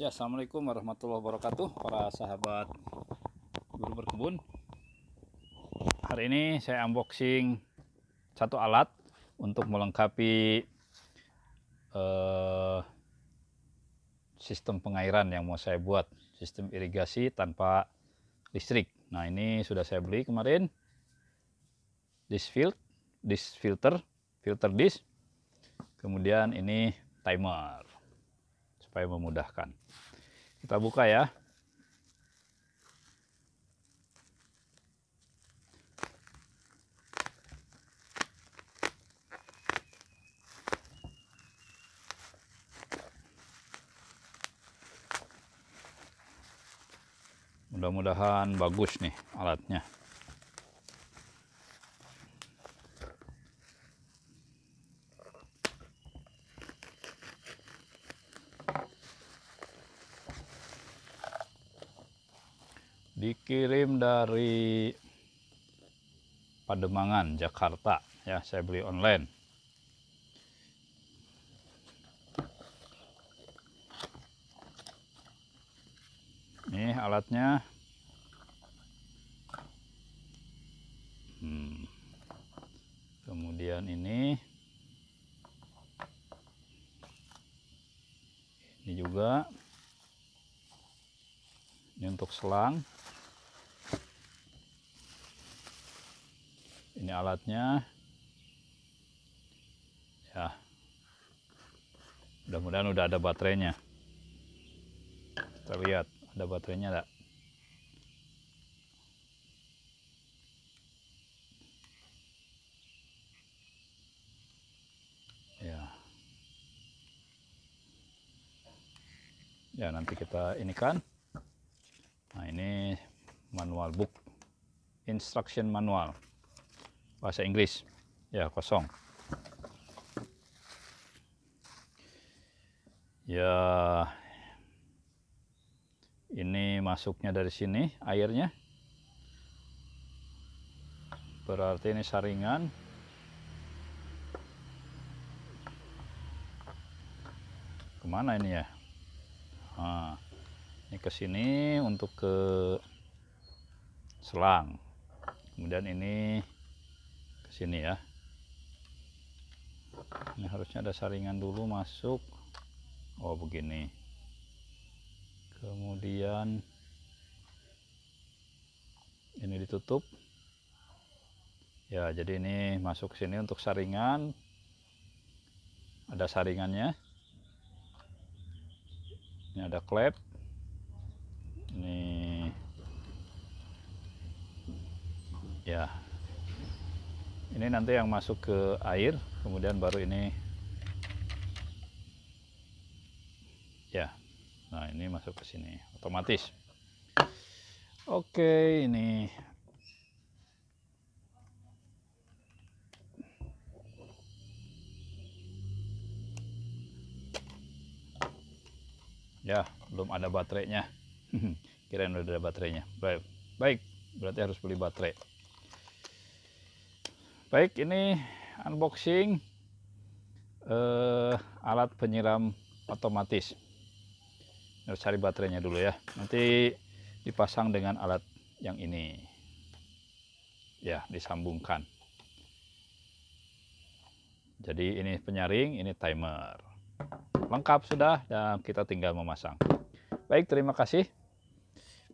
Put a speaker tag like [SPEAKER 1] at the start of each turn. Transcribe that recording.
[SPEAKER 1] Ya, Assalamualaikum warahmatullahi wabarakatuh para sahabat guru berkebun. Hari ini saya unboxing satu alat untuk melengkapi uh, sistem pengairan yang mau saya buat, sistem irigasi tanpa listrik. Nah, ini sudah saya beli kemarin. This field, this filter, filter this. Kemudian ini timer supaya memudahkan. Kita buka ya. Mudah-mudahan bagus nih alatnya. dikirim dari Pademangan Jakarta ya saya beli online ini alatnya hmm. kemudian ini ini juga ini untuk selang ini alatnya ya mudah-mudahan udah ada baterainya kita lihat ada baterainya enggak ya ya nanti kita ini kan ini manual book instruction manual bahasa Inggris ya kosong ya ini masuknya dari sini airnya berarti ini saringan kemana ini ya nah ini ke sini untuk ke selang kemudian ini ke sini ya ini harusnya ada saringan dulu masuk oh begini kemudian ini ditutup ya jadi ini masuk sini untuk saringan ada saringannya ini ada klep ini ya ini nanti yang masuk ke air kemudian baru ini ya nah ini masuk ke sini otomatis oke ini ya belum ada baterainya Mm-hmm. kirain udah ada baterainya baik baik berarti harus beli baterai baik ini unboxing eh, alat penyiram otomatis harus cari baterainya dulu ya nanti dipasang dengan alat yang ini ya disambungkan jadi ini penyaring ini timer lengkap sudah dan kita tinggal memasang baik terima kasih